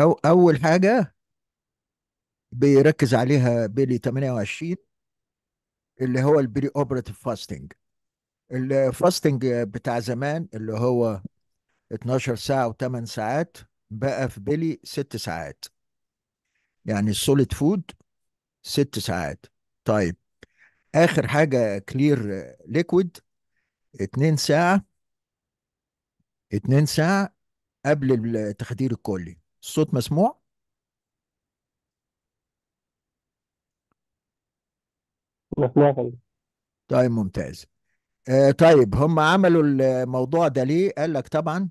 أو أول حاجة بيركز عليها بيلي 28 اللي هو البري اوبراتيف فاستنج الفاستنج بتاع زمان اللي هو 12 ساعة و8 ساعات بقى في بيلي 6 ساعات يعني السوليد فود 6 ساعات طيب آخر حاجة كلير ليكويد 2 ساعة 2 ساعة قبل التخدير الكلي الصوت مسموع مسموع طيب ممتاز آه، طيب هم عملوا الموضوع ده ليه قال لك طبعا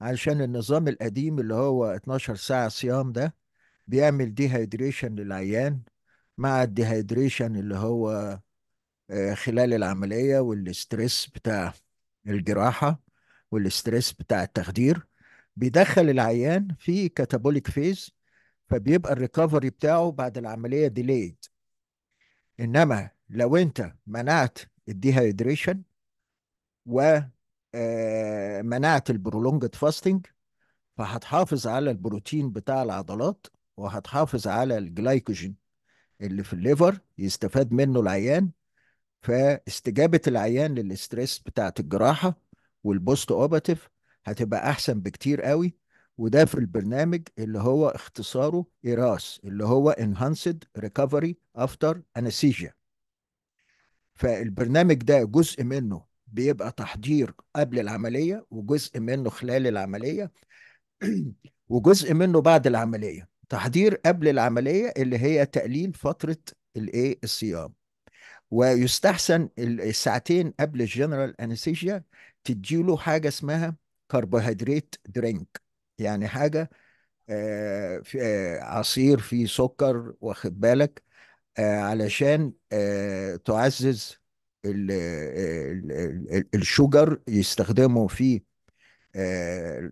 علشان النظام القديم اللي هو 12 ساعة صيام ده بيعمل ديهايدريشن للعيان مع الديهايدريشن اللي هو آه، خلال العملية والستريس بتاع الجراحة والستريس بتاع التخدير بيدخل العيان في كاتابوليك فيز فبيبقى الريكفري بتاعه بعد العمليه ديليد انما لو انت منعت الديهايدريشن آه، منعت البرولونجد فاستنج فهتحافظ على البروتين بتاع العضلات وهتحافظ على الجلايكوجين اللي في الليفر يستفاد منه العيان فاستجابه العيان للاستريس بتاعت الجراحه والبوست اوباتيف هتبقى احسن بكتير قوي وده في البرنامج اللي هو اختصاره ايراس اللي هو انهانسد ريكفري افتر Anesthesia فالبرنامج ده جزء منه بيبقى تحضير قبل العمليه وجزء منه خلال العمليه وجزء منه بعد العمليه تحضير قبل العمليه اللي هي تقليل فتره الايه الصيام ويستحسن الساعتين قبل الجنرال انستيجيا تديله حاجه اسمها كربوهيدريت درينك يعني حاجه آه، في آه، عصير فيه سكر واخد بالك آه، علشان تعزز ال ال الشجر يستخدمه في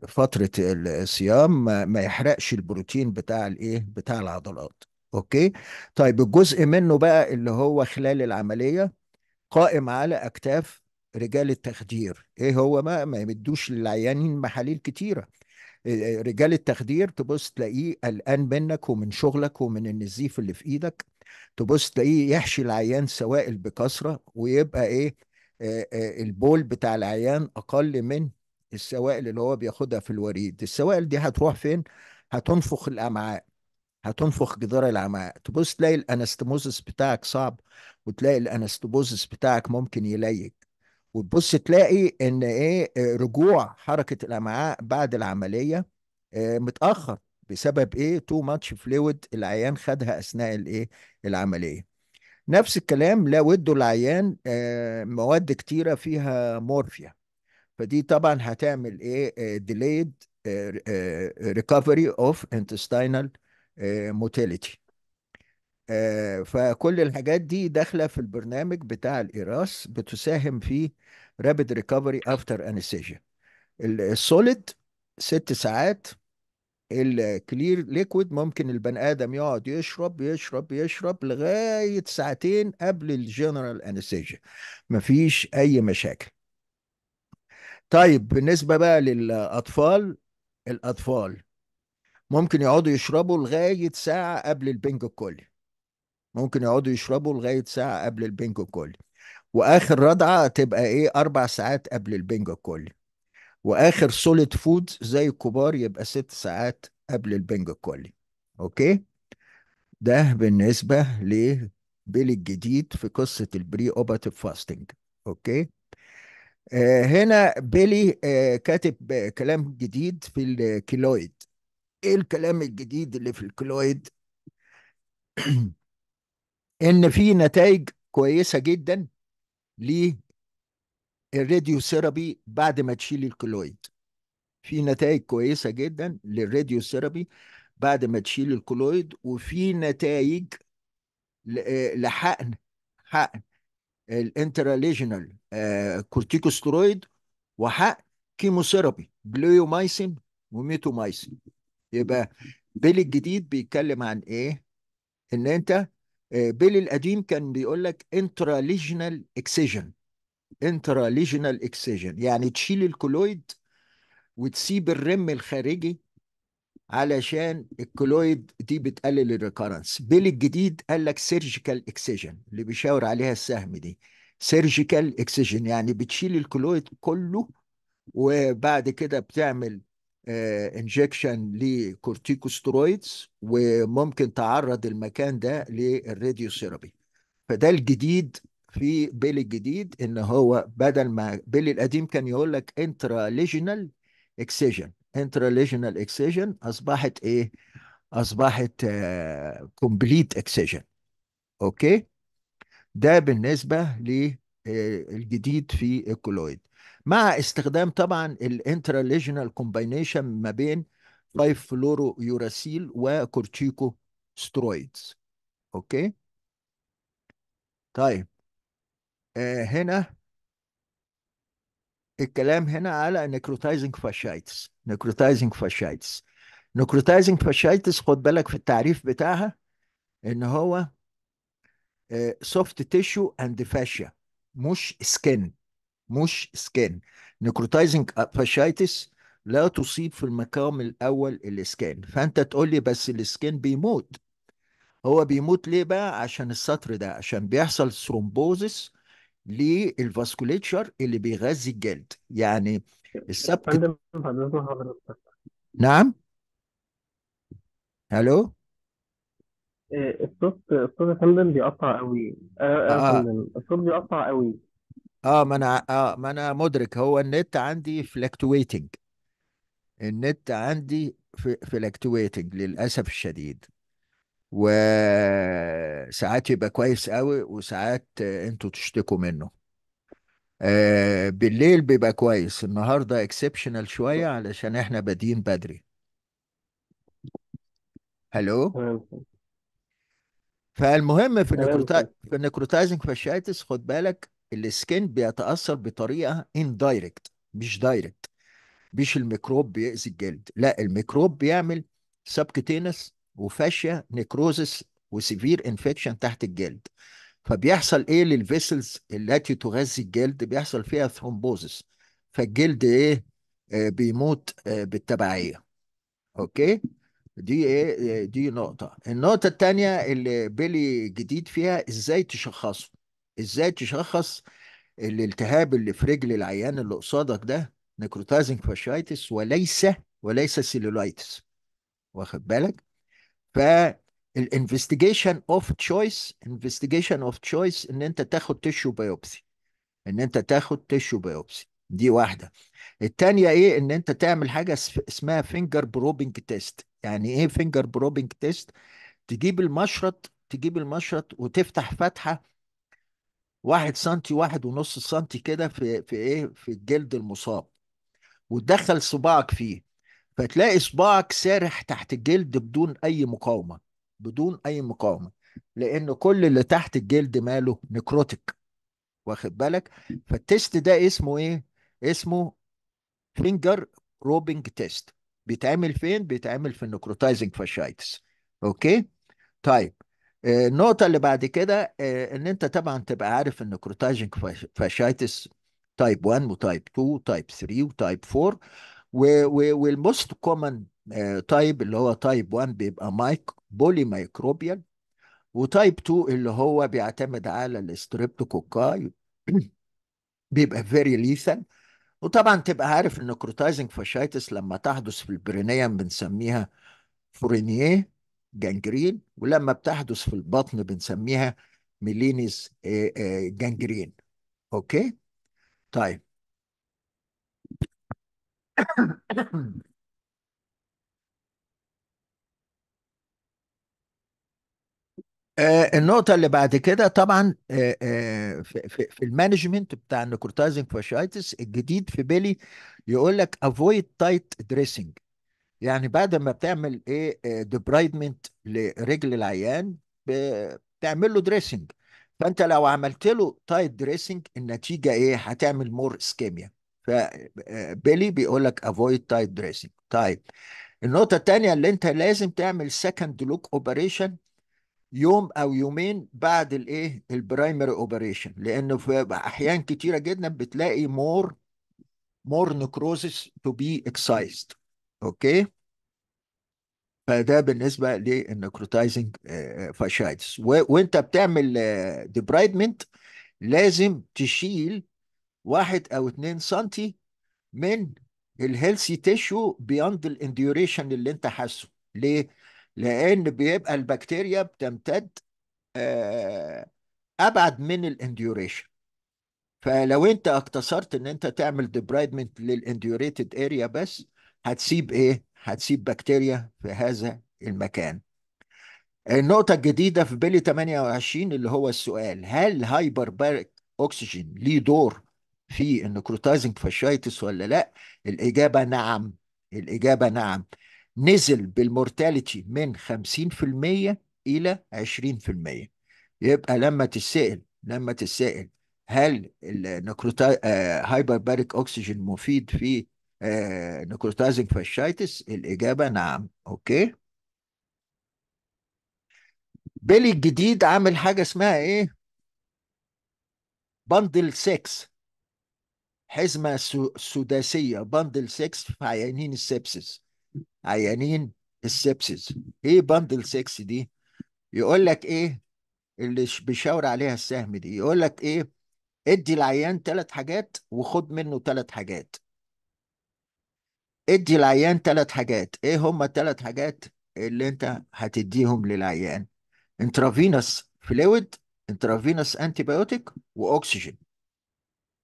فترة الصيام ما يحرقش البروتين بتاع الايه بتاع العضلات اوكي طيب الجزء منه بقى اللي هو خلال العملية قائم على اكتاف رجال التخدير ايه هو ما ما يمدوش للعيانين محاليل كتيره آه، آه، رجال التخدير تبص تلاقيه قلقان منك ومن شغلك ومن النزيف اللي في ايدك تبص تلاقيه يحشي العيان سوائل بكثره ويبقى ايه آه، البول بتاع العيان اقل من السوائل اللي هو بياخدها في الوريد السوائل دي هتروح فين هتنفخ الامعاء هتنفخ جدار الامعاء تبص تلاقي الانستموزس بتاعك صعب وتلاقي الانستموزس بتاعك ممكن يليك وتبص تلاقي ان ايه آه، رجوع حركه الامعاء بعد العمليه آه، متاخر بسبب ايه تو ماتش فلويد العيان خدها اثناء الايه العمليه نفس الكلام لو ادوا العيان آه، مواد كتيره فيها مورفيا فدي طبعا هتعمل ايه ديليد ريكفري اوف انتستينال موتيليتي آه، فكل الحاجات دي داخله في البرنامج بتاع الإيراث بتساهم في رابيد ريكفري افتر انستيجيا السوليد ست ساعات الكلير ليكويد ممكن البني ادم يقعد يشرب يشرب يشرب لغايه ساعتين قبل الجنرال انستيجيا مفيش اي مشاكل طيب بالنسبه بقى للاطفال الاطفال ممكن يقعدوا يشربوا لغايه ساعه قبل البنج الكلي ممكن يقعدوا يشربوا لغايه ساعه قبل البنجو الكلي واخر رضعه تبقى ايه اربع ساعات قبل البنجو الكلي واخر سوليد فود زي الكبار يبقى ست ساعات قبل البنجو الكلي اوكي ده بالنسبه لبيل الجديد في قصه البري اوباتيف فاستنج اوكي آه، هنا بيلي آه، كاتب كلام جديد في الكيلويد ايه الكلام الجديد اللي في الكيلويد ان في نتائج كويسه جدا للراديوثيرابي بعد ما تشيل الكلويد في نتائج كويسه جدا للراديوثيرابي بعد ما تشيل الكلويد وفي نتائج آه، لحقن حقن الانتراليجنال كورتيكوسترويد آه، وحقن كيموثيرابي جليومايسين وميتومايسين يبقى بيل الجديد بيتكلم عن ايه ان انت آه، بيل القديم كان بيقول لك انتراليجنال اكسجن انتراليجنال اكسجن يعني تشيل الكولويد وتسيب الرم الخارجي علشان الكولويد دي بتقلل الريكارنس بيل الجديد قال لك سيرجيكال اكسجن اللي بيشاور عليها السهم دي سيرجيكال اكسجن يعني بتشيل الكولويد كله وبعد كده بتعمل انجكشن آه، لكورتيكوسترويدز وممكن تعرض المكان ده سيرابي فده الجديد في بيلي الجديد ان هو بدل ما بيلي القديم كان يقول لك انترا ليجنال اكسجن انترا ليجنال اكسجن اصبحت ايه اصبحت كومبليت آه، اكسجن اوكي ده بالنسبه للجديد في الكولويد مع استخدام طبعا الانترا كومباينيشن ما بين 5 فلورو يوراسيل وكورتيكو سترويدز اوكي طيب آه هنا الكلام هنا على نيكروتايزنج فاشايتس نيكروتايزنج فاشايتس نيكروتايزنج فاشايتس خد بالك في التعريف بتاعها ان هو سوفت تيشو اند فاشيا مش سكن مش سكان نيكروتايزنج فاشيتس لا تصيب في المقام الاول الاسكان فانت تقول لي بس الاسكان بيموت هو بيموت ليه بقى عشان السطر ده عشان بيحصل ثرومبوزس للفاسكوليتشر اللي بيغذي الجلد يعني السبت نعم الو آه، الصوت الصوت يا فندم بيقطع قوي آه. آه،, آه. الصوت بيقطع قوي اه ما انا اه ما انا مدرك هو النت عندي فلكتويتنج النت عندي فلكتويتنج للاسف الشديد وساعات يبقى كويس قوي وساعات انتوا تشتكوا منه آه بالليل بيبقى كويس النهارده اكسبشنال شويه علشان احنا بادئين بدري هلو فالمهم في النكروتا في النكروتايزنج فاشيتس خد بالك السكين بيتاثر بطريقه اندايركت مش دايركت مش الميكروب بيأذي الجلد لا الميكروب بيعمل سبكتينس وفاشيا نيكروزس وسيفير انفكشن تحت الجلد فبيحصل ايه للفيسلز التي تغذي الجلد بيحصل فيها ثرومبوزس فالجلد ايه آه بيموت آه بالتبعيه اوكي دي ايه آه، دي نقطه النقطه الثانيه اللي بيلي جديد فيها ازاي تشخصه ازاي تشخص الالتهاب اللي في رجل العيان اللي قصادك ده نكروتايزنج فاشيتس وليس وليس سيلولايتس واخد بالك فالانفستيجيشن اوف تشويس انفستيجيشن اوف تشويس ان انت تاخد تشو بايوبسي ان انت تاخد تشو بايوبسي دي واحده التانية ايه ان انت تعمل حاجة اسمها فينجر بروبنج تيست يعني ايه فينجر بروبنج تيست تجيب المشرط تجيب المشرط وتفتح فتحة واحد سنتي واحد ونص سنتي كده في في ايه في الجلد المصاب وتدخل صباعك فيه فتلاقي صباعك سارح تحت الجلد بدون اي مقاومه بدون اي مقاومه لان كل اللي تحت الجلد ماله نكروتك واخد بالك فالتيست ده اسمه ايه اسمه فينجر روبنج تيست بيتعمل فين بيتعمل في النكروتايزنج فاشايتس اوكي طيب آه، النقطة اللي بعد كده آه، ان انت طبعا تبقى عارف إن كروتاجينج فاشايتس تايب 1 وتايب 2 وتايب 3 وتايب 4 والموست كومن تايب اللي هو تايب 1 بيبقى مايك بولي مايكروبيال وتايب 2 اللي هو بيعتمد على الاستريبتوكوكاي بيبقى فيري ليثال وطبعا تبقى عارف ان كروتايزنج فاشايتس لما تحدث في البرينيه بنسميها فورينيه جانجرين ولما بتحدث في البطن بنسميها ميلينيز آه، آه، جانجرين اوكي طيب آه، النقطة اللي بعد كده طبعا في المانجمنت بتاع النكروتايزنج فاشايتس الجديد في بيلي يقول لك افويد تايت دريسنج يعني بعد ما بتعمل ايه ديبرايدمنت آه، لرجل العيان بتعمل له دريسنج فانت لو عملت له تايت دريسنج النتيجه ايه هتعمل مور اسكيميا فبيلي بيقول لك افويد تايت دريسنج طيب النقطه الثانيه اللي انت لازم تعمل سكند لوك اوبريشن يوم او يومين بعد الايه البرايمري اوبريشن لانه في احيان كتيره جدا بتلاقي مور مور نكروزس تو بي اكسايزد اوكي فده بالنسبه للنكروتايزنج فاشايتس آه، آه، وانت بتعمل ديبرايدمنت آه، لازم تشيل واحد او اتنين سنتي من الهيلثي تيشو بياند الانديوريشن اللي انت حاسه ليه؟ لان بيبقى البكتيريا بتمتد ابعد من الانديوريشن فلو انت اقتصرت ان انت تعمل ديبرايدمنت للانديوريتد اريا بس هتسيب ايه؟ هتسيب بكتيريا في هذا المكان. النقطة الجديدة في بيلي 28 اللي هو السؤال هل هايبر بارك اوكسجين ليه دور في النكروتايزنج فاشايتس ولا لا؟ الإجابة نعم الإجابة نعم نزل بالمورتاليتي من 50% إلى 20% يبقى لما تسأل لما تسأل هل النكروتاي آه، هايبر بارك اوكسجين مفيد في آه فاشيتس الاجابه نعم اوكي بيلي الجديد عامل حاجه اسمها ايه بندل 6 حزمه سداسيه بندل 6 في عيانين السبسس عيانين السبسس ايه بندل 6 دي يقول لك ايه اللي بيشاور عليها السهم دي يقول لك ايه ادي العيان ثلاث حاجات وخد منه ثلاث حاجات ادي العيان ثلاث حاجات ايه هما الثلاث حاجات اللي انت هتديهم للعيان انترافينوس فلويد انترافينوس انتيبيوتيك واكسجين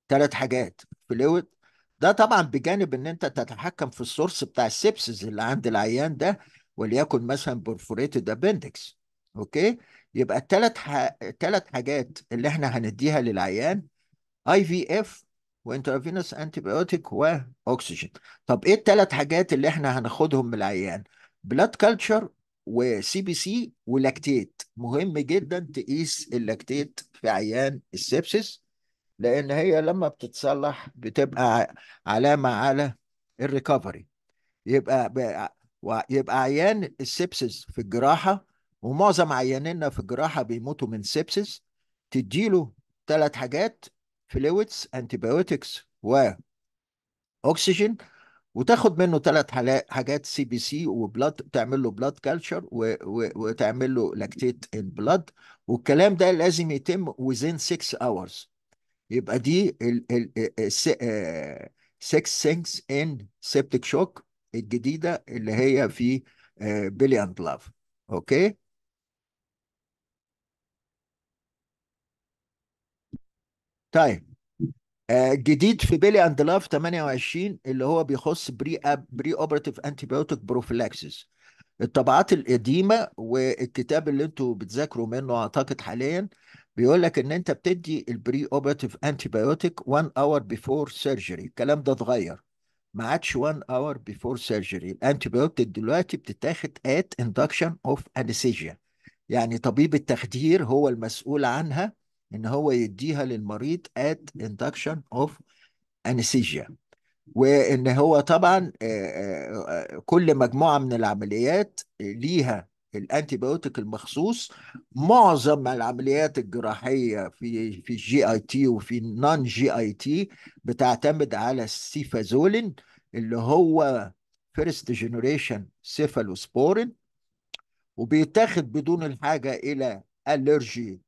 ثلاث حاجات فلويد ده طبعا بجانب ان انت تتحكم في السورس بتاع السبسز اللي عند العيان ده وليكن مثلا برفوريتد ابندكس اوكي يبقى الثلاث ح... الثلاث حاجات اللي احنا هنديها للعيان اي في اف وانترافينوس بيوتيك واكسجين طب ايه الثلاث حاجات اللي احنا هناخدهم من العيان بلاد كلتشر وسي بي سي ولاكتيت مهم جدا تقيس اللاكتيت في عيان السبسس لان هي لما بتتصلح بتبقى علامه على الريكفري يبقى يبقى عيان السبسس في الجراحه ومعظم عيانينا في الجراحه بيموتوا من سبسس تديله ثلاث حاجات فلويدز انتيبيوتكس واكسجين وتاخد منه ثلاث حاجات سي بي سي وبلاد تعمل له بلاد كالتشر وتعمل له لاكتيت البلاد والكلام ده لازم يتم within 6 hours يبقى دي ال ال 6 things in septic shock الجديده اللي هي في بليان بلاف اوكي طيب آه، جديد في بيلي اند لاف 28 اللي هو بيخص بري أب بري اوبرتيف انتي بيوتيك بروفيلاكسيس الطبعات القديمه والكتاب اللي انتوا بتذاكروا منه اعتقد حاليا بيقول لك ان انت بتدي البري اوبرتيف انتي بيوتيك 1 اور بيفور سيرجري الكلام ده اتغير ما عادش 1 اور بيفور سيرجري الانتي بيوتيك دلوقتي بتتاخد ات اندكشن اوف انستيجيا يعني طبيب التخدير هو المسؤول عنها ان هو يديها للمريض ات induction اوف anesthesia وان هو طبعا آه، آه، آه، كل مجموعه من العمليات ليها الانتيبيوتيك المخصوص معظم العمليات الجراحيه في في الجي اي تي وفي النون جي اي تي بتعتمد على السيفازولين اللي هو فيرست جنريشن سيفالوسبورين وبيتاخد بدون الحاجه الى الرجي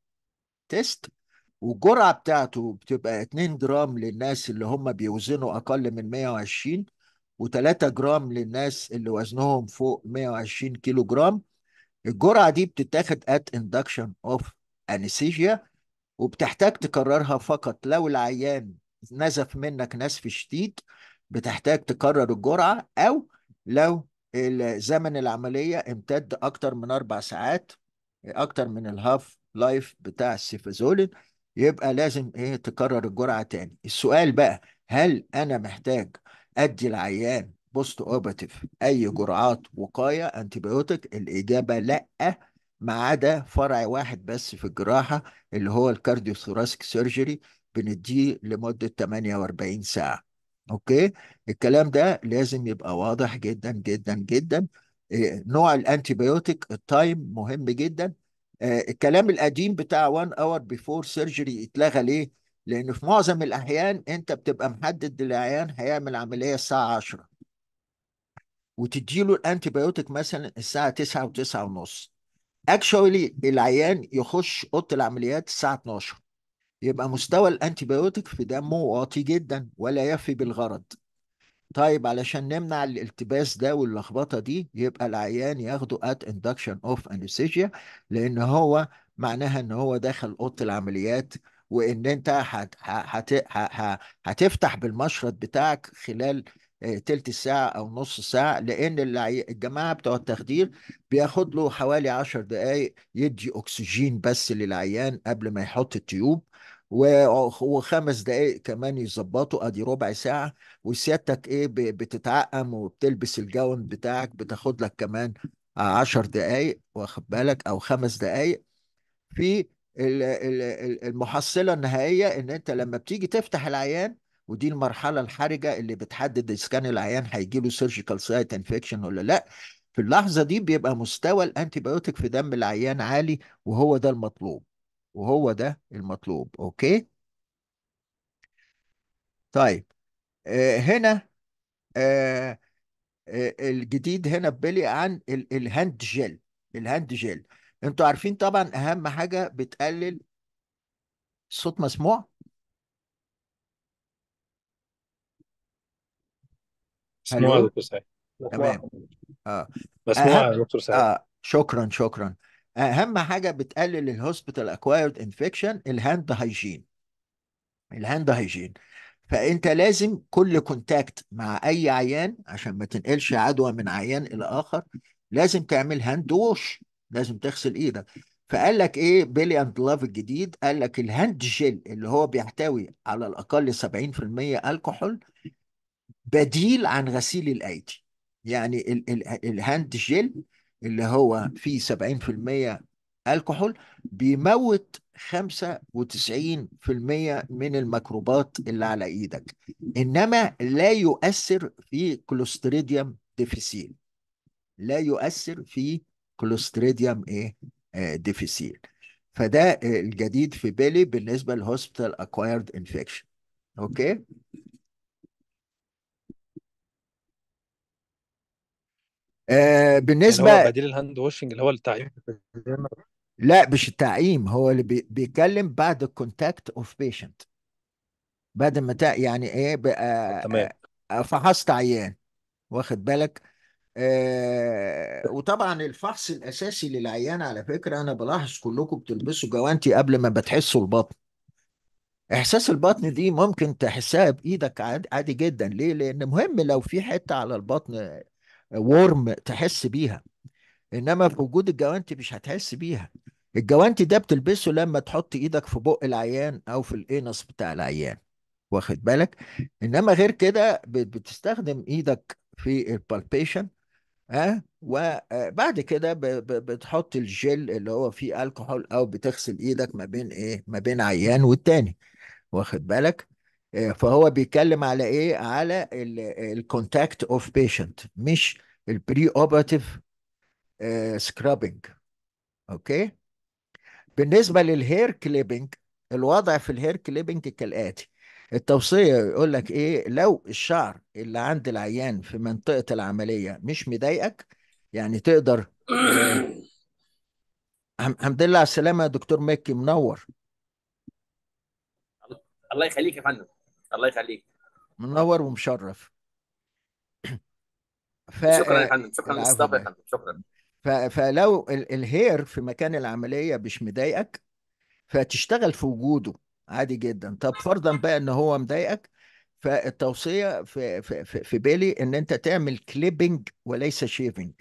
تيست والجرعه بتاعته بتبقى 2 جرام للناس اللي هم بيوزنوا اقل من 120 و3 جرام للناس اللي وزنهم فوق 120 كيلو جرام الجرعه دي بتتاخد ات اندكشن اوف anesthesia وبتحتاج تكررها فقط لو العيان نزف منك نزف شديد بتحتاج تكرر الجرعه او لو زمن العمليه امتد اكتر من اربع ساعات اكتر من الهاف لايف بتاع السيفازولين يبقى لازم ايه تكرر الجرعه تاني السؤال بقى هل انا محتاج ادي العيان بوست اوبتيف اي جرعات وقايه انتيبيوتيك الاجابه لا ما عدا فرع واحد بس في الجراحه اللي هو الكارديو سيرجري بنديه لمده 48 ساعه اوكي الكلام ده لازم يبقى واضح جدا جدا جدا إيه، نوع الانتيبيوتيك التايم مهم جدا آه، الكلام القديم بتاع 1 اور بيفور سيرجري اتلغى ليه؟ لان في معظم الاحيان انت بتبقى محدد للعيان هيعمل عمليه الساعه 10 وتديله الانتي بايوتيك مثلا الساعه 9 و9 ونص اكشولي العيان يخش اوضه العمليات الساعه 12 يبقى مستوى الانتي في دمه واطي جدا ولا يفي بالغرض طيب علشان نمنع الالتباس ده واللخبطه دي يبقى العيان ياخده ات اندكشن اوف انستيجيا لان هو معناها ان هو داخل اوضه العمليات وان انت هتفتح بالمشرط بتاعك خلال آه، تلت ساعة أو نص ساعة لأن الجماعة بتوع التخدير بياخد له حوالي عشر دقايق يدي أكسجين بس للعيان قبل ما يحط التيوب وخمس دقايق كمان يظبطوا ادي ربع ساعه وسيادتك ايه بتتعقم وبتلبس الجاون بتاعك بتاخد لك كمان عشر دقايق واخد بالك او خمس دقايق في المحصله النهائيه ان انت لما بتيجي تفتح العيان ودي المرحله الحرجه اللي بتحدد اذا كان العيان هيجي له سيرجيكال سايت انفكشن ولا لا في اللحظه دي بيبقى مستوى بايوتيك في دم العيان عالي وهو ده المطلوب وهو ده المطلوب اوكي طيب آه، هنا آه، آه، الجديد هنا بلي عن الهاند جيل الهاند جيل انتوا عارفين طبعا اهم حاجه بتقلل الصوت مسموع مسموع يا دكتور سعيد تمام اه مسموع يا دكتور سعيد اه شكرا شكرا اهم حاجه بتقلل الهوسبيتال اكوايرد انفكشن الهاند هايجين الهاند هايجين فانت لازم كل كونتاكت مع اي عيان عشان ما تنقلش عدوى من عيان الى اخر لازم تعمل هاند ووش لازم تغسل ايدك فقال لك ايه بيلي اند لاف الجديد قال لك الهاند جيل اللي هو بيحتوي على الاقل 70% الكحول بديل عن غسيل الايدي يعني الهاند جيل اللي هو فيه 70% الكحول بيموت 95% من الميكروبات اللي على ايدك انما لا يؤثر في كلوستريديوم ديفيسيل لا يؤثر في كلوستريديوم ايه ديفيسيل آه، فده آه، الجديد في بالي بالنسبه للهوسبيتال اكوايرد انفكشن اوكي آه يعني بالنسبه يعني هو بديل الهاند ووشنج اللي هو التعيين لا مش التعيين هو اللي بيتكلم بعد الكونتاكت اوف بيشنت بعد ما يعني ايه بقى آه، تمام آه، آه، فحصت عيان واخد بالك آه وطبعا الفحص الاساسي للعيان على فكره انا بلاحظ كلكم بتلبسوا جوانتي قبل ما بتحسوا البطن احساس البطن دي ممكن تحسها بايدك عادي جدا ليه لان مهم لو في حته على البطن ورم تحس بيها انما في وجود الجوانتي مش هتحس بيها الجوانتي ده بتلبسه لما تحط ايدك في بق العيان او في الانس بتاع العيان واخد بالك انما غير كده بتستخدم ايدك في البالبيشن ها وبعد كده بتحط الجل اللي هو فيه الكحول او بتغسل ايدك ما بين ايه ما بين عيان والتاني واخد بالك آه، فهو بيتكلم على ايه على الكونتاكت اوف بيشنت مش البري اوبراتيف سكرابنج اوكي بالنسبه للهير كليبنج الوضع في الهير كليبنج كالاتي التوصيه يقول لك ايه لو الشعر اللي عند العيان في منطقه العمليه مش مضايقك يعني تقدر آه، الحمد لله على السلامه يا دكتور مكي منور الله يخليك يا فندم الله يخليك منور ومشرف ف... شكرا يا فندم شكرا للاستضافه يا فندم شكرا ف... فلو ال... الهير في مكان العمليه مش مضايقك فتشتغل في وجوده عادي جدا طب فرضا بقى ان هو مضايقك فالتوصيه في في في بالي ان انت تعمل كليبنج وليس شيفنج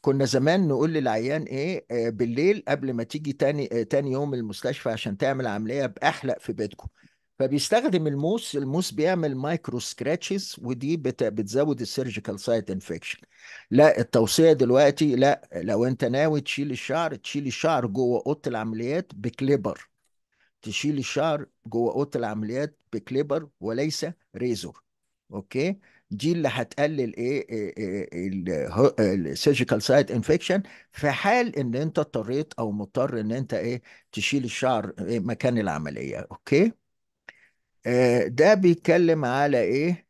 كنا زمان نقول للعيان ايه آه، بالليل قبل ما تيجي تاني تاني يوم المستشفى عشان تعمل عمليه باحلق في بيتكم فبيستخدم الموس الموس بيعمل مايكرو سكراتشز ودي بتزود السيرجيكال سايت انفكشن لا التوصيه دلوقتي لا لو انت ناوي تشيل الشعر تشيل الشعر جوه اوضه العمليات بكليبر تشيل الشعر جوه اوضه العمليات بكليبر وليس ريزور اوكي دي اللي هتقلل ايه السيرجيكال سايد انفكشن في حال ان انت اضطريت او مضطر ان انت ايه تشيل الشعر إيه مكان العمليه اوكي آه، ده بيتكلم على ايه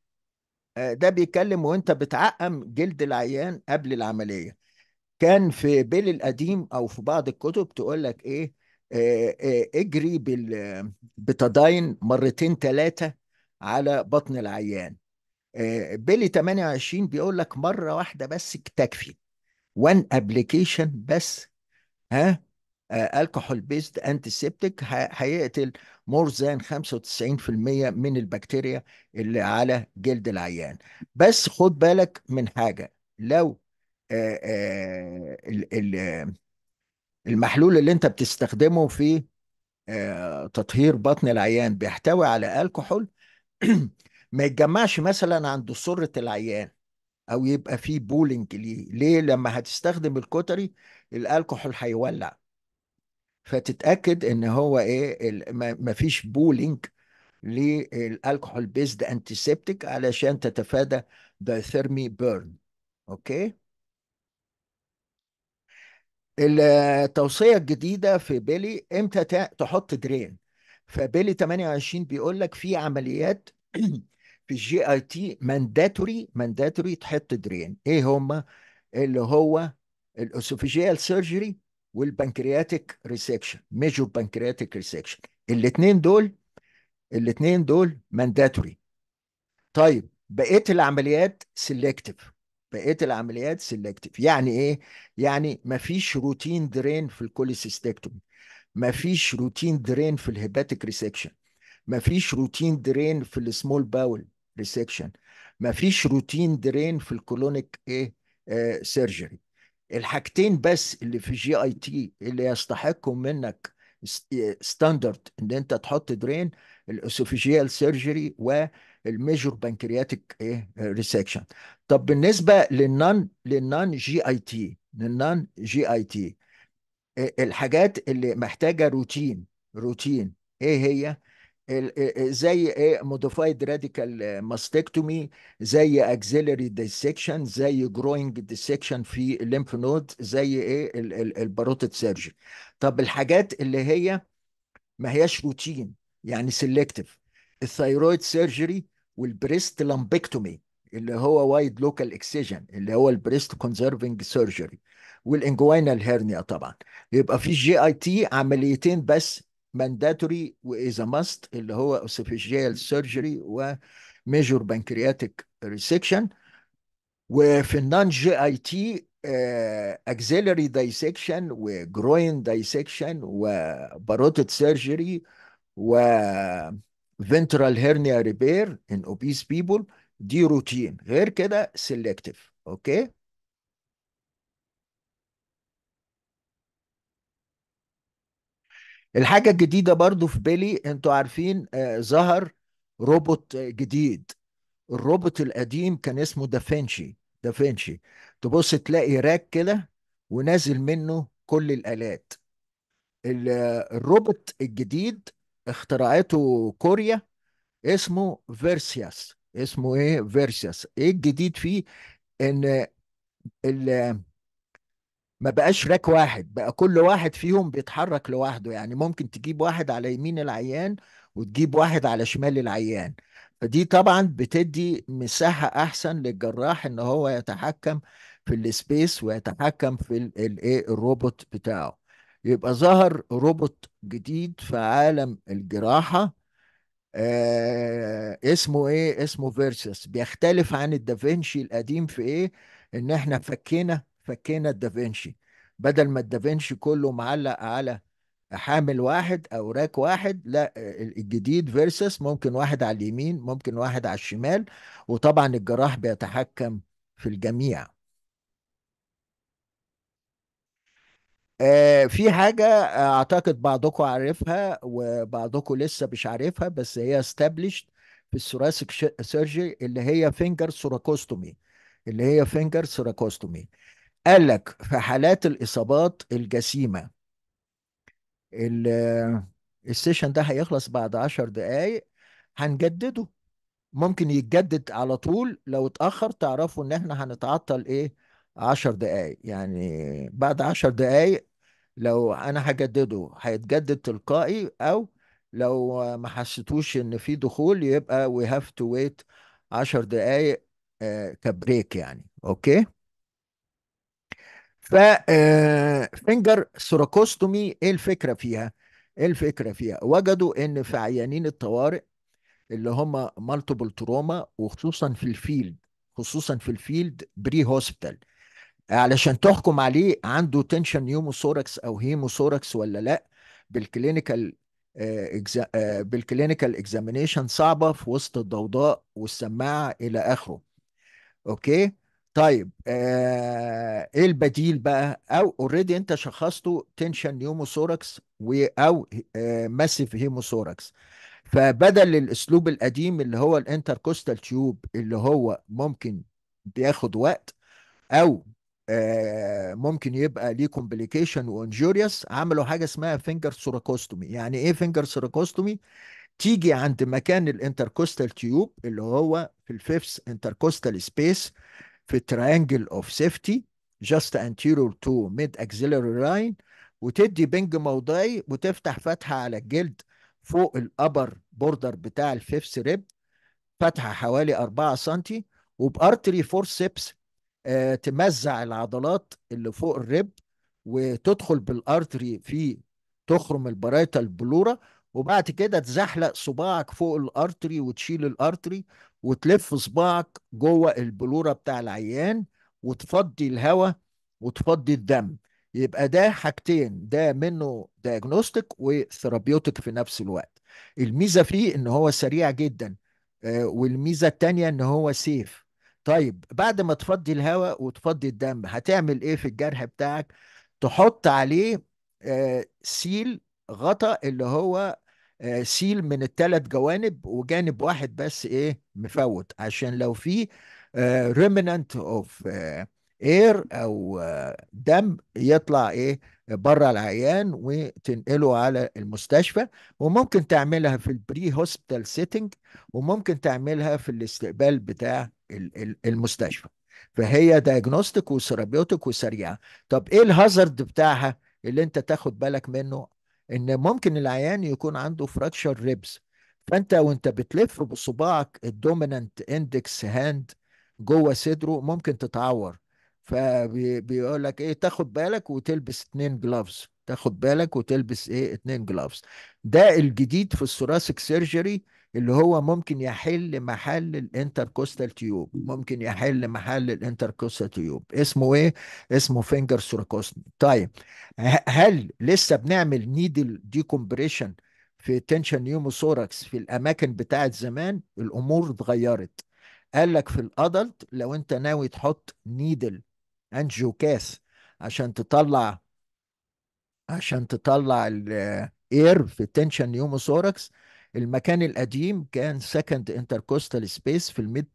آه، ده بيتكلم وانت بتعقم جلد العيان قبل العمليه كان في بيل القديم او في بعض الكتب تقول لك ايه آه، اجري بال بتداين مرتين ثلاثه على بطن العيان بيلي 28 بيقول لك مره واحده بس تكفي وان ابلكيشن بس ها الكحول بيزد انتيسبتيك هيقتل مور ذان 95% من البكتيريا اللي على جلد العيان بس خد بالك من حاجه لو آه، آه، المحلول اللي انت بتستخدمه في آه، تطهير بطن العيان بيحتوي على الكحول ما يتجمعش مثلا عند سره العيان او يبقى فيه بولينج ليه ليه لما هتستخدم الكتري الالكحول هيولع فتتاكد ان هو ايه ما فيش بولينج للالكحول بيزد انتيسبتيك علشان تتفادى ثيرمي بيرن اوكي التوصيه الجديده في بيلي امتى تحط درين فبيلي 28 بيقول لك في عمليات في الجي اي تي مانداتوري مانداتوري تحط درين ايه هما اللي هو الاسوفيجيال سيرجري والبنكرياتيك ريسكشن ميجور بنكرياتيك ريسكشن الاثنين دول الاثنين دول مانداتوري طيب بقيه العمليات سيلكتيف بقيه العمليات سيلكتيف يعني ايه يعني مفيش روتين درين في الكوليسيستكتومي مفيش روتين درين في الهيباتيك ريسكشن مفيش روتين درين في السمول باول ريسكشن مفيش روتين درين في الكولونيك ايه سيرجري آه، الحاجتين بس اللي في جي اي تي اللي يستحقوا منك ستاندرد ان انت تحط درين الاسوفيجيال سيرجري والميجور بنكرياتيك ايه ريسكشن طب بالنسبه للنان للنان جي اي تي للنان جي اي تي الحاجات اللي محتاجه روتين روتين ايه هي زي ايه موديفايد راديكال ماستكتومي زي اكزيلري ديسكشن زي جروينج ديسكشن في الليمف نود زي ايه الباروتيد سيرجري طب الحاجات اللي هي ما هياش روتين يعني سيلكتيف الثيرويد سيرجري والبريست لامبكتومي اللي هو وايد لوكال اكسجن اللي هو البريست كونزرفنج سيرجري والانجوينال هيرنيا طبعا يبقى في جي اي تي عمليتين بس mandatory واذا must اللي هو esophageal surgery و major pancreatic resection وفي النون جي اي تي اكزيلري دايسكشن وجروين دايسكشن وباروتيد سيرجري و فنترال هيرنيا ريبير ان اوبيس بيبول دي روتين غير كده سيلكتيف اوكي الحاجة الجديدة برضو في بالي انتوا عارفين آه، ظهر روبوت جديد الروبوت القديم كان اسمه دافنشي دافنشي تبص تلاقي راك كده ونازل منه كل الآلات الروبوت الجديد اخترعته كوريا اسمه فيرسياس اسمه ايه فيرسياس ايه الجديد فيه ان ما بقاش راك واحد بقى كل واحد فيهم بيتحرك لوحده يعني ممكن تجيب واحد على يمين العيان وتجيب واحد على شمال العيان فدي طبعا بتدي مساحة أحسن للجراح إن هو يتحكم في السبيس ويتحكم في الايه الروبوت بتاعه يبقى ظهر روبوت جديد في عالم الجراحة آه اسمه ايه اسمه فيرسس بيختلف عن الدافنشي القديم في ايه ان احنا فكينا فكينا الدافنشي بدل ما الدافنشي كله معلق على حامل واحد او راك واحد لا الجديد فيرسس ممكن واحد على اليمين ممكن واحد على الشمال وطبعا الجراح بيتحكم في الجميع آه، في حاجة أعتقد بعضكم عارفها وبعضكم لسه مش عارفها بس هي established في الثوراسيك سيرجري اللي هي فينجر سوراكوستومي اللي هي فينجر سوراكوستومي قال لك في حالات الإصابات الجسيمة السيشن ده هيخلص بعد عشر دقايق هنجدده ممكن يتجدد على طول لو اتأخر تعرفوا إن احنا هنتعطل إيه عشر دقايق يعني بعد عشر دقايق لو أنا هجدده هيتجدد تلقائي أو لو ما حسيتوش إن في دخول يبقى we have to wait عشر دقايق آه، كبريك يعني أوكي ف آه، فينجر ايه الفكره فيها؟ ايه الفكره فيها؟ وجدوا ان في عيانين الطوارئ اللي هم مالتيبل تروما وخصوصا في الفيلد خصوصا في الفيلد بري هوسبيتال علشان تحكم عليه عنده تنشن يوموثوركس او هيموثوركس ولا لا بالكلينيكال بالكلينيكال اكزامينيشن صعبه في وسط الضوضاء والسماعه الى اخره اوكي طيب آه ايه البديل بقى او اوريدي انت شخصته تنشن هيموثوركس او آه ماسيف هيموثوركس فبدل الاسلوب القديم اللي هو الانتركوستال تيوب اللي هو ممكن بياخد وقت او آه ممكن يبقى ليه كومبليكيشن وانجوريوس عملوا حاجه اسمها فينجر سوراكوستومي يعني ايه فينجر سوراكوستومي تيجي عند مكان الانتركوستال تيوب اللي هو في الفيفث انتركوستال سبيس في triangle اوف سيفتي جاست انتيرور تو ميد اكزيلري لاين وتدي بنج موضعي وتفتح فتحة على الجلد فوق الأبر بوردر بتاع الفيفث ريب فتحة حوالي 4 سم وبأرتري فورسبس آه تمزع العضلات اللي فوق الريب وتدخل بالأرتري في تخرم البرايتال بلورا وبعد كده تزحلق صباعك فوق الارتري وتشيل الارتري وتلف صباعك جوه البلوره بتاع العيان وتفضي الهواء وتفضي الدم يبقى ده حاجتين ده منه دياجنوستيك وثيرابيوتيك في نفس الوقت الميزه فيه ان هو سريع جدا آه، والميزه الثانيه ان هو سيف طيب بعد ما تفضي الهواء وتفضي الدم هتعمل ايه في الجرح بتاعك تحط عليه سيل آه، غطاء اللي هو آه، سيل من الثلاث جوانب وجانب واحد بس ايه مفوت عشان لو في ريمننت اوف اير او آه، دم يطلع ايه بره العيان وتنقله على المستشفى وممكن تعملها في البري هوسبيتال سيتنج وممكن تعملها في الاستقبال بتاع المستشفى فهي دايجنوستيك وثيرابيوتيك وسريعه طب ايه الهازارد بتاعها اللي انت تاخد بالك منه ان ممكن العيان يكون عنده فراكشر ريبس فانت وانت بتلف بصباعك الدومينانت اندكس هاند جوه صدره ممكن تتعور فبيقول لك ايه تاخد بالك وتلبس اتنين جلافز تاخد بالك وتلبس ايه اتنين جلافز ده الجديد في الثوراسك سيرجري اللي هو ممكن يحل محل الانتركوستال تيوب ممكن يحل محل الانتركوستال تيوب اسمه ايه اسمه فينجر سوركوستمي طيب هل لسه بنعمل نيدل ديكومبريشن في تنشن نيوموثوركس في الاماكن بتاعه زمان الامور اتغيرت قال لك في الادلت لو انت ناوي تحط نيدل انجيوكاس عشان تطلع عشان تطلع الاير في تنشن نيوموثوركس المكان القديم كان سكند انتركوستال سبيس في الميد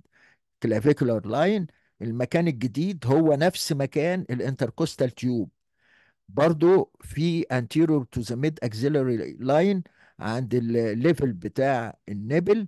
كلافيكولار لاين المكان الجديد هو نفس مكان الانتركوستال تيوب برضو في anterior to the mid axillary line عند الليفل بتاع النبل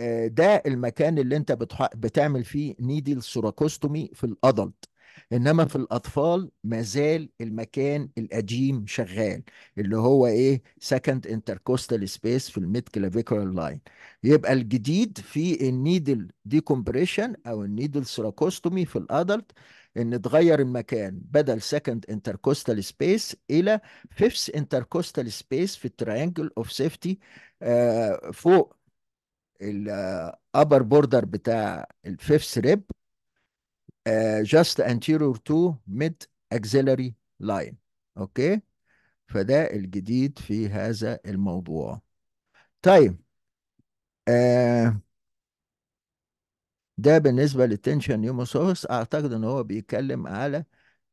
آه، ده المكان اللي انت بتعمل فيه نيدل سوراكوستومي في الادلت انما في الاطفال ما زال المكان القديم شغال اللي هو ايه سكند انتركوستال سبيس في الميد كلافيكولار لاين يبقى الجديد في النيدل دي كومبريشن او النيدل سراكوستومي في الادلت ان اتغير المكان بدل سكند انتركوستال سبيس الى فيفث انتركوستال سبيس في التريانجل اوف سيفتي فوق الابر آه، بوردر بتاع الفيفث ريب uh, just anterior to mid axillary line اوكي فده الجديد في هذا الموضوع طيب آه، ده بالنسبة للتنشن يوموسوس أعتقد إن هو بيتكلم على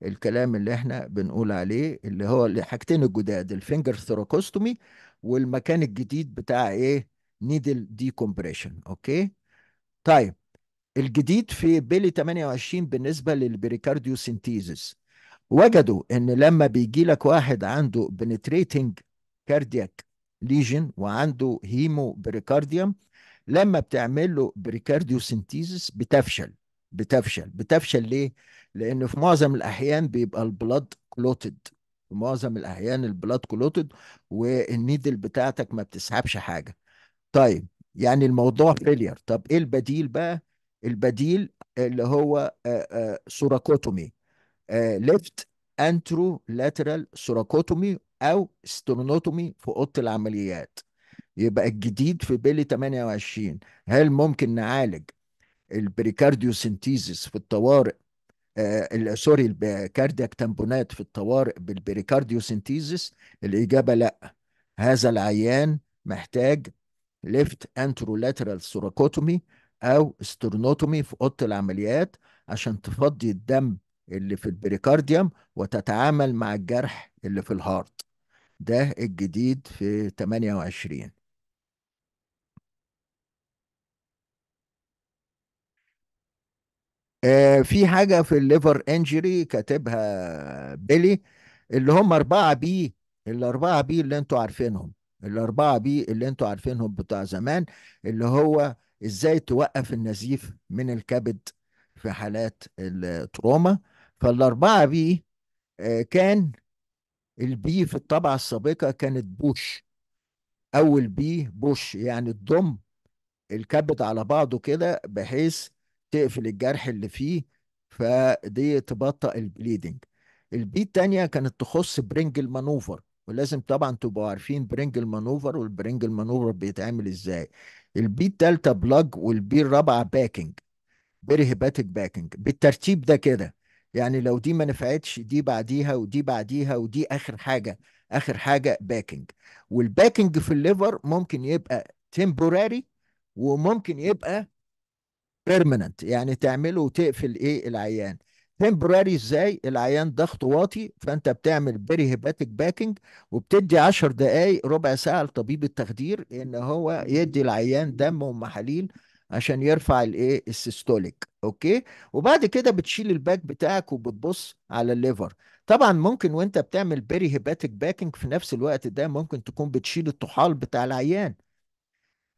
الكلام اللي إحنا بنقول عليه اللي هو الحاجتين الجداد الفينجر ثوراكوستومي والمكان الجديد بتاع إيه نيدل ديكومبريشن أوكي طيب الجديد في بيلي 28 بالنسبه للبريكارديو سينتيزس وجدوا ان لما بيجي لك واحد عنده بنتريتنج كاردياك ليجن وعنده هيمو بريكارديوم لما بتعمل له بريكارديو سينتيزس بتفشل بتفشل بتفشل ليه؟ لأن في معظم الأحيان بيبقى البلاد كلوتد في معظم الأحيان البلاد كلوتد والنيدل بتاعتك ما بتسحبش حاجة طيب يعني الموضوع فيلير طيب. طب إيه البديل بقى؟ البديل اللي هو آه، آه، سوراكوتومي ليفت انترو لاترال سوراكوتومي او سترونوتومي في اوضه العمليات يبقى الجديد في بيلي 28 هل ممكن نعالج البريكارديو سنتيزيس في الطوارئ آه سوري الكاردياك تامبونات في الطوارئ بالبريكارديو سنتيزيس الاجابه لا هذا العيان محتاج ليفت لاترال سوراكوتومي او استرنوتومي في اوضه العمليات عشان تفضي الدم اللي في البريكارديوم وتتعامل مع الجرح اللي في الهارت ده الجديد في 28 آه في حاجة في الليفر انجري كاتبها بيلي اللي هم 4 بي الأربعة بي اللي انتوا عارفينهم الأربعة بي اللي انتوا عارفينهم بتاع زمان اللي هو ازاي توقف النزيف من الكبد في حالات التروما فالاربعه بي آه، كان البي في الطبعه السابقه كانت بوش اول بي بوش يعني تضم الكبد على بعضه كده بحيث تقفل الجرح اللي فيه فدي تبطئ البليدنج البي التانية كانت تخص برينج المانوفر ولازم طبعا تبقوا عارفين برينج المانوفر والبرينج المانوفر بيتعمل ازاي البي التالتة بلاج والبي الرابعة باكينج هيباتيك باكينج بالترتيب ده كده يعني لو دي ما نفعتش دي بعديها ودي بعديها ودي اخر حاجة اخر حاجة باكينج والباكينج في الليفر ممكن يبقى تمبوراري وممكن يبقى بيرمننت يعني تعمله وتقفل ايه العيان تمبراري ازاي العيان ضغطه واطي فانت بتعمل بيري هيباتيك باكينج وبتدي 10 دقائق ربع ساعه لطبيب التخدير ان هو يدي العيان دم ومحاليل عشان يرفع الايه السيستوليك اوكي وبعد كده بتشيل الباك بتاعك وبتبص على الليفر طبعا ممكن وانت بتعمل بيري هيباتيك باكينج في نفس الوقت ده ممكن تكون بتشيل الطحال بتاع العيان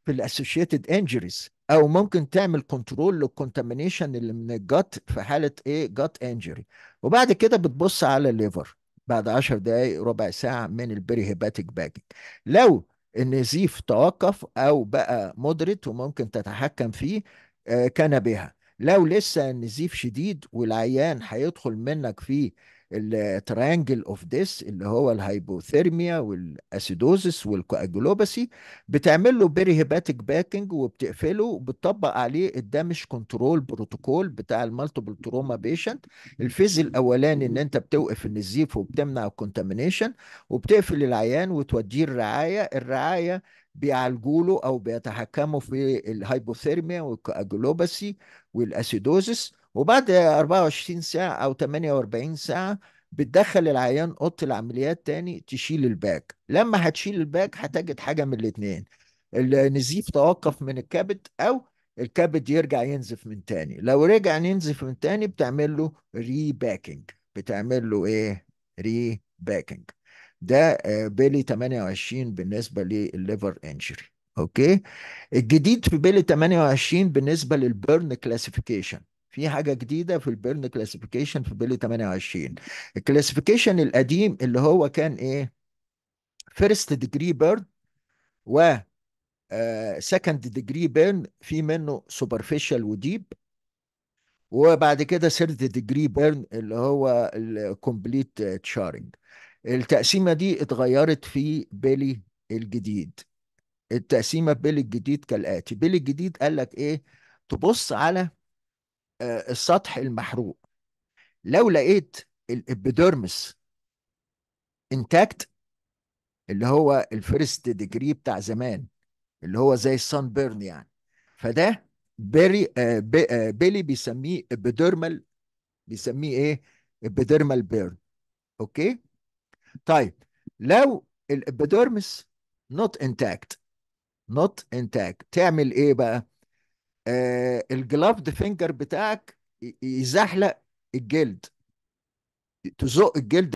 في الاسوشيتد انجريز او ممكن تعمل كنترول للكونتامينيشن اللي من الجت في حاله ايه جت انجري وبعد كده بتبص على الليفر بعد 10 دقائق ربع ساعه من البري هيباتيك باجنج لو النزيف توقف او بقى مودريت وممكن تتحكم فيه آه، كان بها لو لسه النزيف شديد والعيان هيدخل منك في التريانجل اوف ديس اللي هو الهايبوثيرميا والاسيدوزس والكواجلوباسي بتعمل له بيري هيباتيك باكنج وبتقفله وبتطبق عليه الدامج كنترول بروتوكول بتاع المالتيبل تروما بيشنت الفيز الاولاني ان انت بتوقف النزيف وبتمنع الكونتامينيشن وبتقفل العيان وتوديه الرعايه الرعايه بيعالجوا له او بيتحكموا في الهايبوثيرميا والكواجلوباسي والاسيدوزس وبعد 24 ساعة أو 48 ساعة بتدخل العيان اوضه العمليات تاني تشيل الباك لما هتشيل الباك هتجد حاجه من الاثنين النزيف توقف من الكبد او الكبد يرجع ينزف من تاني لو رجع ينزف من تاني بتعمل له ري باكينج بتعمل له ايه ري باكينج ده آه، بيلي 28 بالنسبه للليفر انجري اوكي الجديد في بيلي 28 بالنسبه للبرن كلاسيفيكيشن في حاجة جديدة في البيرن كلاسيفيكيشن في بيلي 28 الكلاسيفيكيشن القديم اللي هو كان ايه فيرست ديجري بيرن و سكند ديجري بيرن في منه سوبرفيشال وديب وبعد كده ثيرد ديجري بيرن اللي هو الكومبليت تشارنج التقسيمة دي اتغيرت في بيلي الجديد التقسيمة بيلي الجديد كالآتي بيلي الجديد قال لك ايه تبص على السطح المحروق لو لقيت الابيديرمس انتاكت اللي هو الفيرست ديجري بتاع زمان اللي هو زي السان بيرن يعني فده بيري آه، آه، بيلي بيسميه ابيدرمال بيسميه ايه ابيدرمال بيرن اوكي طيب لو الابيديرمس نوت انتاكت نوت انتاكت تعمل ايه بقى آه، الجلافد فينجر بتاعك يزحلق الجلد تزق الجلد